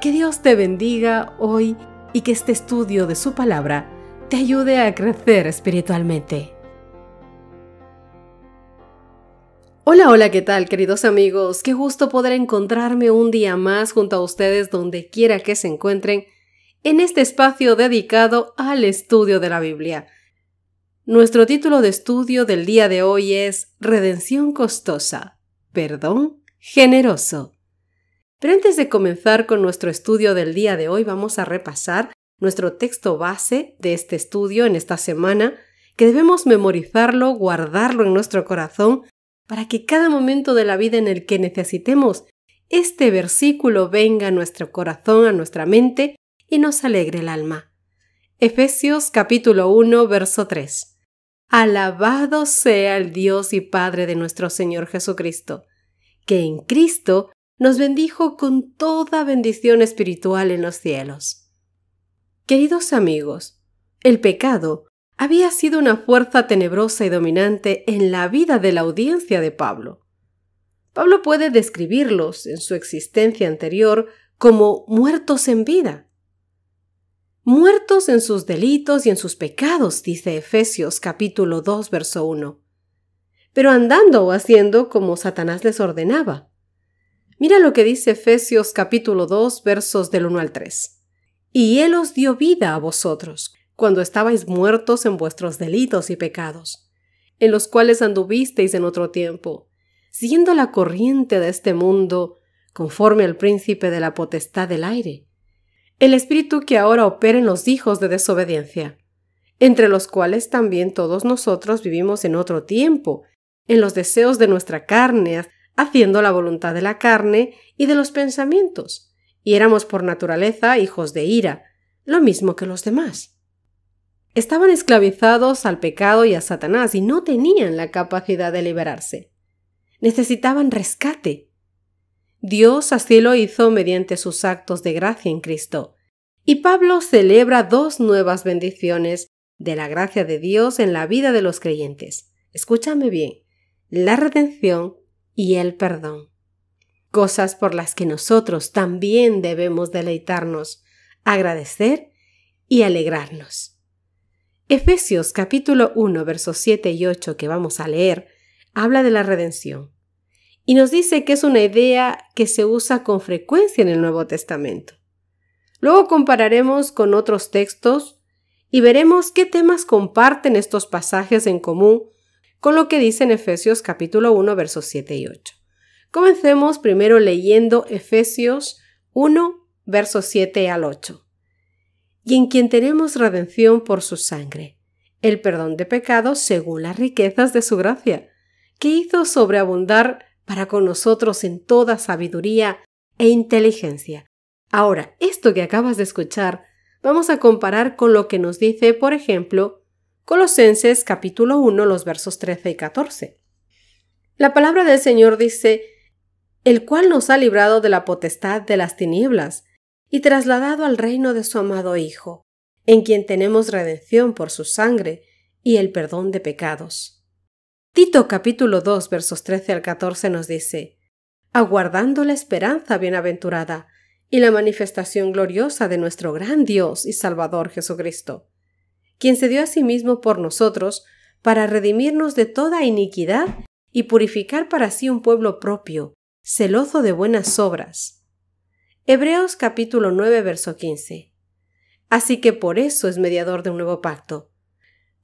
Que Dios te bendiga hoy y que este estudio de su palabra te ayude a crecer espiritualmente. Hola, hola, ¿qué tal queridos amigos? Qué gusto poder encontrarme un día más junto a ustedes donde quiera que se encuentren en este espacio dedicado al estudio de la Biblia. Nuestro título de estudio del día de hoy es Redención costosa, perdón generoso. Pero antes de comenzar con nuestro estudio del día de hoy, vamos a repasar nuestro texto base de este estudio en esta semana, que debemos memorizarlo, guardarlo en nuestro corazón, para que cada momento de la vida en el que necesitemos este versículo venga a nuestro corazón, a nuestra mente y nos alegre el alma. Efesios capítulo 1, verso 3. Alabado sea el Dios y Padre de nuestro Señor Jesucristo, que en Cristo nos bendijo con toda bendición espiritual en los cielos. Queridos amigos, el pecado había sido una fuerza tenebrosa y dominante en la vida de la audiencia de Pablo. Pablo puede describirlos en su existencia anterior como muertos en vida. Muertos en sus delitos y en sus pecados, dice Efesios capítulo 2, verso 1. Pero andando o haciendo como Satanás les ordenaba. Mira lo que dice Efesios capítulo 2 versos del 1 al 3. Y Él os dio vida a vosotros, cuando estabais muertos en vuestros delitos y pecados, en los cuales anduvisteis en otro tiempo, siguiendo la corriente de este mundo, conforme al príncipe de la potestad del aire, el espíritu que ahora opera en los hijos de desobediencia, entre los cuales también todos nosotros vivimos en otro tiempo, en los deseos de nuestra carne, haciendo la voluntad de la carne y de los pensamientos, y éramos por naturaleza hijos de ira, lo mismo que los demás. Estaban esclavizados al pecado y a Satanás y no tenían la capacidad de liberarse. Necesitaban rescate. Dios así lo hizo mediante sus actos de gracia en Cristo. Y Pablo celebra dos nuevas bendiciones de la gracia de Dios en la vida de los creyentes. Escúchame bien, la redención y el perdón. Cosas por las que nosotros también debemos deleitarnos, agradecer y alegrarnos. Efesios capítulo 1 versos 7 y 8 que vamos a leer habla de la redención y nos dice que es una idea que se usa con frecuencia en el Nuevo Testamento. Luego compararemos con otros textos y veremos qué temas comparten estos pasajes en común con lo que dice en Efesios capítulo 1 versos 7 y 8. Comencemos primero leyendo Efesios 1 versos 7 al 8. Y en quien tenemos redención por su sangre, el perdón de pecados según las riquezas de su gracia, que hizo sobreabundar para con nosotros en toda sabiduría e inteligencia. Ahora, esto que acabas de escuchar, vamos a comparar con lo que nos dice, por ejemplo, Colosenses capítulo 1, los versos 13 y 14. La palabra del Señor dice, el cual nos ha librado de la potestad de las tinieblas y trasladado al reino de su amado Hijo, en quien tenemos redención por su sangre y el perdón de pecados. Tito capítulo 2 versos 13 al 14 nos dice, aguardando la esperanza bienaventurada y la manifestación gloriosa de nuestro gran Dios y Salvador Jesucristo, quien se dio a sí mismo por nosotros, para redimirnos de toda iniquidad y purificar para sí un pueblo propio, celoso de buenas obras. Hebreos capítulo 9, verso 15. Así que por eso es mediador de un nuevo pacto,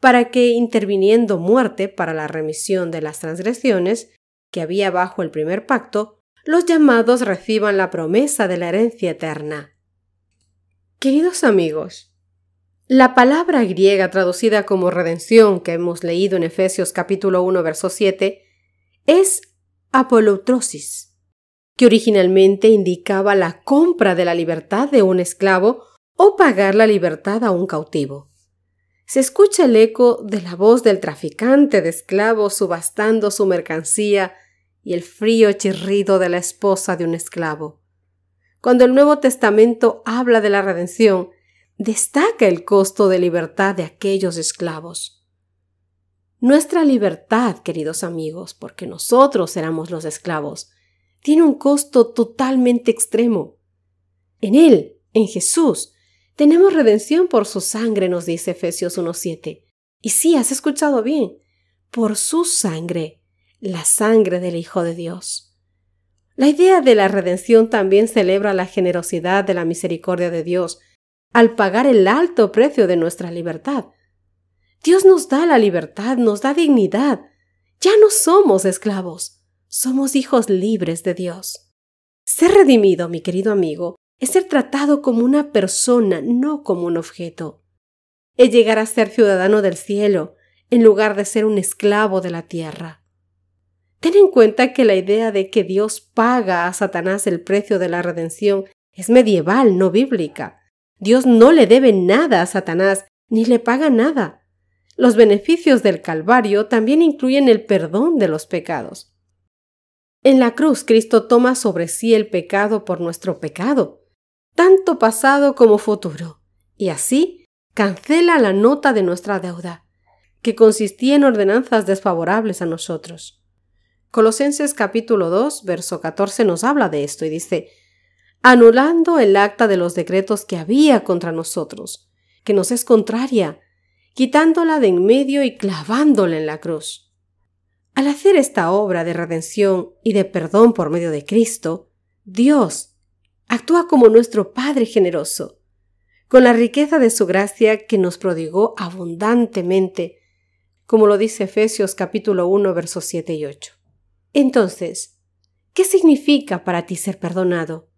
para que, interviniendo muerte para la remisión de las transgresiones que había bajo el primer pacto, los llamados reciban la promesa de la herencia eterna. Queridos amigos, la palabra griega traducida como redención que hemos leído en Efesios capítulo 1 verso 7 es apolotrosis, que originalmente indicaba la compra de la libertad de un esclavo o pagar la libertad a un cautivo. Se escucha el eco de la voz del traficante de esclavos subastando su mercancía y el frío chirrido de la esposa de un esclavo. Cuando el Nuevo Testamento habla de la redención, destaca el costo de libertad de aquellos esclavos. Nuestra libertad, queridos amigos, porque nosotros éramos los esclavos, tiene un costo totalmente extremo. En Él, en Jesús, tenemos redención por su sangre, nos dice Efesios 1.7. Y sí, has escuchado bien, por su sangre, la sangre del Hijo de Dios. La idea de la redención también celebra la generosidad de la misericordia de Dios, al pagar el alto precio de nuestra libertad. Dios nos da la libertad, nos da dignidad. Ya no somos esclavos, somos hijos libres de Dios. Ser redimido, mi querido amigo, es ser tratado como una persona, no como un objeto. Es llegar a ser ciudadano del cielo, en lugar de ser un esclavo de la tierra. Ten en cuenta que la idea de que Dios paga a Satanás el precio de la redención es medieval, no bíblica. Dios no le debe nada a Satanás, ni le paga nada. Los beneficios del Calvario también incluyen el perdón de los pecados. En la cruz Cristo toma sobre sí el pecado por nuestro pecado, tanto pasado como futuro, y así cancela la nota de nuestra deuda, que consistía en ordenanzas desfavorables a nosotros. Colosenses capítulo 2, verso 14 nos habla de esto y dice, anulando el acta de los decretos que había contra nosotros, que nos es contraria, quitándola de en medio y clavándola en la cruz. Al hacer esta obra de redención y de perdón por medio de Cristo, Dios actúa como nuestro Padre generoso, con la riqueza de su gracia que nos prodigó abundantemente, como lo dice Efesios capítulo 1 versos 7 y 8. Entonces, ¿qué significa para ti ser perdonado?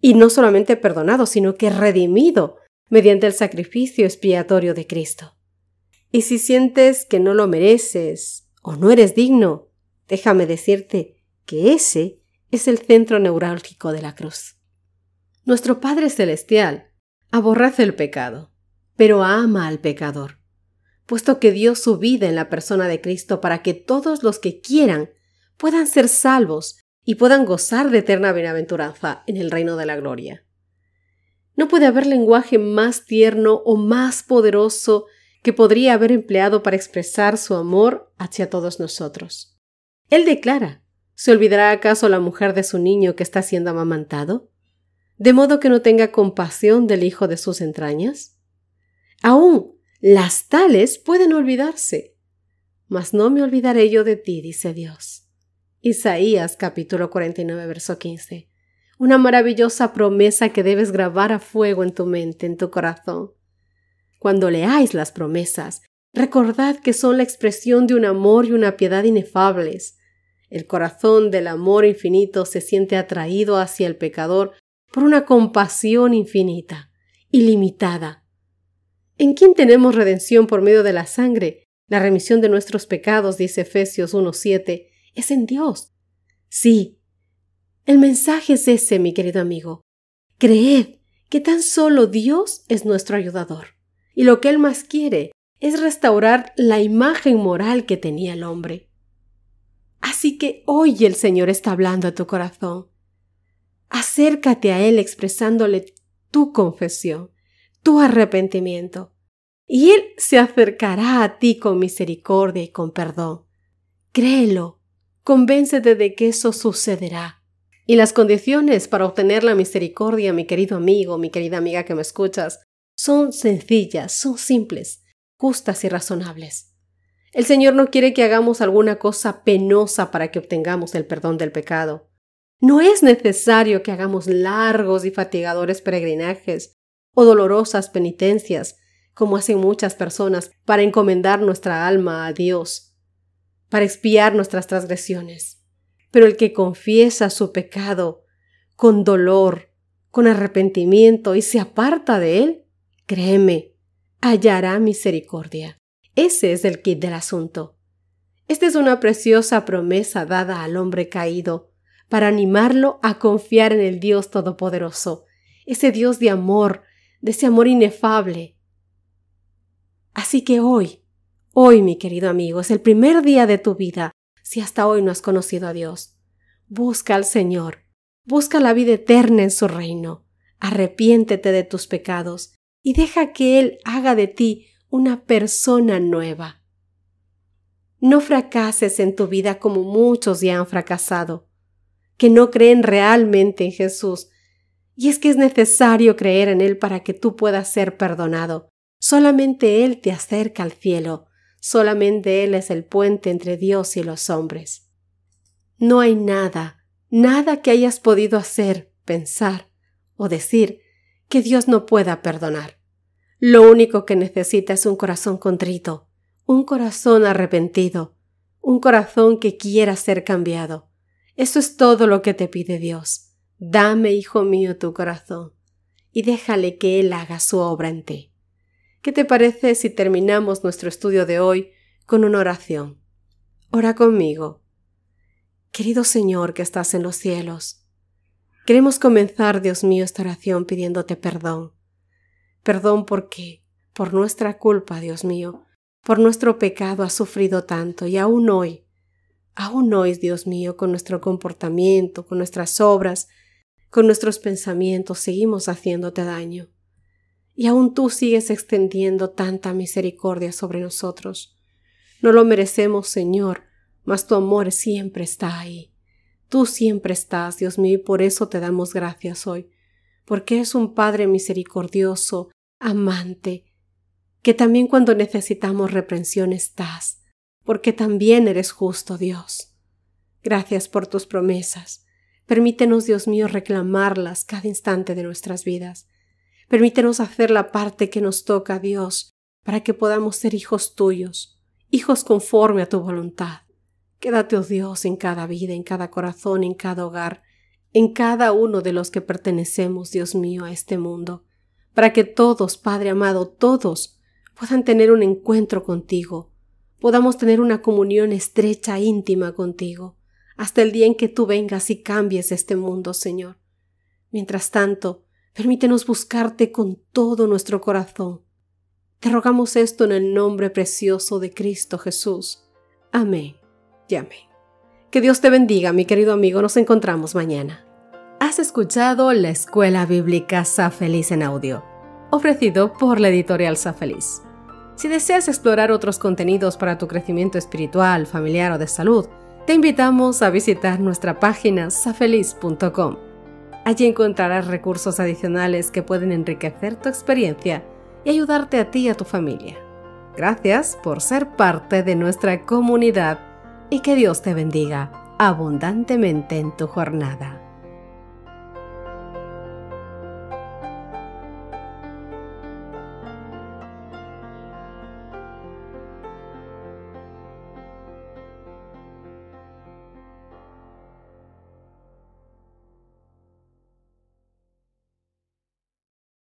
y no solamente perdonado, sino que redimido mediante el sacrificio expiatorio de Cristo. Y si sientes que no lo mereces o no eres digno, déjame decirte que ese es el centro neurálgico de la cruz. Nuestro Padre Celestial aborrece el pecado, pero ama al pecador, puesto que dio su vida en la persona de Cristo para que todos los que quieran puedan ser salvos y puedan gozar de eterna bienaventuranza en el reino de la gloria. No puede haber lenguaje más tierno o más poderoso que podría haber empleado para expresar su amor hacia todos nosotros. Él declara, ¿se olvidará acaso la mujer de su niño que está siendo amamantado? ¿De modo que no tenga compasión del hijo de sus entrañas? Aún las tales pueden olvidarse, mas no me olvidaré yo de ti, dice Dios. Isaías capítulo 49, verso 15. Una maravillosa promesa que debes grabar a fuego en tu mente, en tu corazón. Cuando leáis las promesas, recordad que son la expresión de un amor y una piedad inefables. El corazón del amor infinito se siente atraído hacia el pecador por una compasión infinita, ilimitada. ¿En quién tenemos redención por medio de la sangre? La remisión de nuestros pecados, dice Efesios 1.7, es en Dios. Sí, el mensaje es ese, mi querido amigo. Creed que tan solo Dios es nuestro ayudador. Y lo que Él más quiere es restaurar la imagen moral que tenía el hombre. Así que hoy el Señor está hablando a tu corazón. Acércate a Él expresándole tu confesión, tu arrepentimiento, y Él se acercará a ti con misericordia y con perdón. Créelo convéncete de que eso sucederá. Y las condiciones para obtener la misericordia, mi querido amigo, mi querida amiga que me escuchas, son sencillas, son simples, justas y razonables. El Señor no quiere que hagamos alguna cosa penosa para que obtengamos el perdón del pecado. No es necesario que hagamos largos y fatigadores peregrinajes o dolorosas penitencias, como hacen muchas personas, para encomendar nuestra alma a Dios para expiar nuestras transgresiones. Pero el que confiesa su pecado con dolor, con arrepentimiento y se aparta de él, créeme, hallará misericordia. Ese es el kit del asunto. Esta es una preciosa promesa dada al hombre caído para animarlo a confiar en el Dios Todopoderoso, ese Dios de amor, de ese amor inefable. Así que hoy, Hoy, mi querido amigo, es el primer día de tu vida si hasta hoy no has conocido a Dios. Busca al Señor, busca la vida eterna en su reino, arrepiéntete de tus pecados y deja que Él haga de ti una persona nueva. No fracases en tu vida como muchos ya han fracasado, que no creen realmente en Jesús. Y es que es necesario creer en Él para que tú puedas ser perdonado. Solamente Él te acerca al cielo Solamente Él es el puente entre Dios y los hombres. No hay nada, nada que hayas podido hacer, pensar o decir que Dios no pueda perdonar. Lo único que necesita es un corazón contrito, un corazón arrepentido, un corazón que quiera ser cambiado. Eso es todo lo que te pide Dios. Dame, hijo mío, tu corazón, y déjale que Él haga su obra en ti. ¿Qué te parece si terminamos nuestro estudio de hoy con una oración? Ora conmigo. Querido Señor que estás en los cielos, queremos comenzar, Dios mío, esta oración pidiéndote perdón. Perdón porque, por nuestra culpa, Dios mío, por nuestro pecado has sufrido tanto y aún hoy, aún hoy, Dios mío, con nuestro comportamiento, con nuestras obras, con nuestros pensamientos, seguimos haciéndote daño y aún tú sigues extendiendo tanta misericordia sobre nosotros. No lo merecemos, Señor, mas tu amor siempre está ahí. Tú siempre estás, Dios mío, y por eso te damos gracias hoy, porque es un Padre misericordioso, amante, que también cuando necesitamos reprensión estás, porque también eres justo, Dios. Gracias por tus promesas. Permítenos, Dios mío, reclamarlas cada instante de nuestras vidas. Permítenos hacer la parte que nos toca, Dios, para que podamos ser hijos tuyos, hijos conforme a tu voluntad. Quédate, oh Dios, en cada vida, en cada corazón, en cada hogar, en cada uno de los que pertenecemos, Dios mío, a este mundo, para que todos, Padre amado, todos puedan tener un encuentro contigo, podamos tener una comunión estrecha, íntima contigo, hasta el día en que tú vengas y cambies este mundo, Señor. Mientras tanto, Permítenos buscarte con todo nuestro corazón. Te rogamos esto en el nombre precioso de Cristo Jesús. Amén y amén. Que Dios te bendiga, mi querido amigo. Nos encontramos mañana. Has escuchado la Escuela Bíblica Safeliz en audio, ofrecido por la editorial Safeliz. Si deseas explorar otros contenidos para tu crecimiento espiritual, familiar o de salud, te invitamos a visitar nuestra página safeliz.com. Allí encontrarás recursos adicionales que pueden enriquecer tu experiencia y ayudarte a ti y a tu familia. Gracias por ser parte de nuestra comunidad y que Dios te bendiga abundantemente en tu jornada.